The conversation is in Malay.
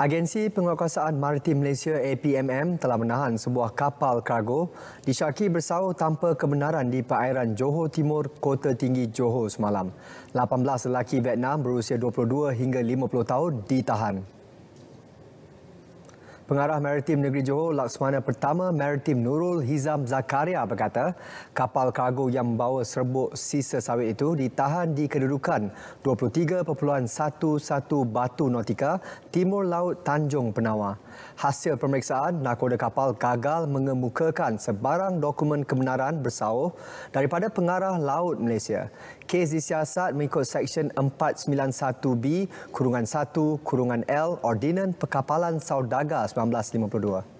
Agensi Penguatkuasaan Maritim Malaysia APMM telah menahan sebuah kapal kargo disyaki bersauh tanpa kebenaran di perairan Johor Timur, Kota Tinggi Johor semalam. 18 lelaki Vietnam berusia 22 hingga 50 tahun ditahan. Pengarah Maritim Negeri Johor Laksmana Pertama Maritim Nurul Hizam Zakaria berkata kapal kargo yang membawa serbuk sisa sawit itu ditahan di kedudukan 23.11 batu nautika timur laut Tanjung Penawar. Hasil pemeriksaan, nakoda kapal gagal mengemukakan sebarang dokumen kebenaran bersauh daripada pengarah laut Malaysia kes disiasat mengikut Seksyen 491B, Kurungan 1, Kurungan L, Ordinan Pekapalan Saudaga 1952.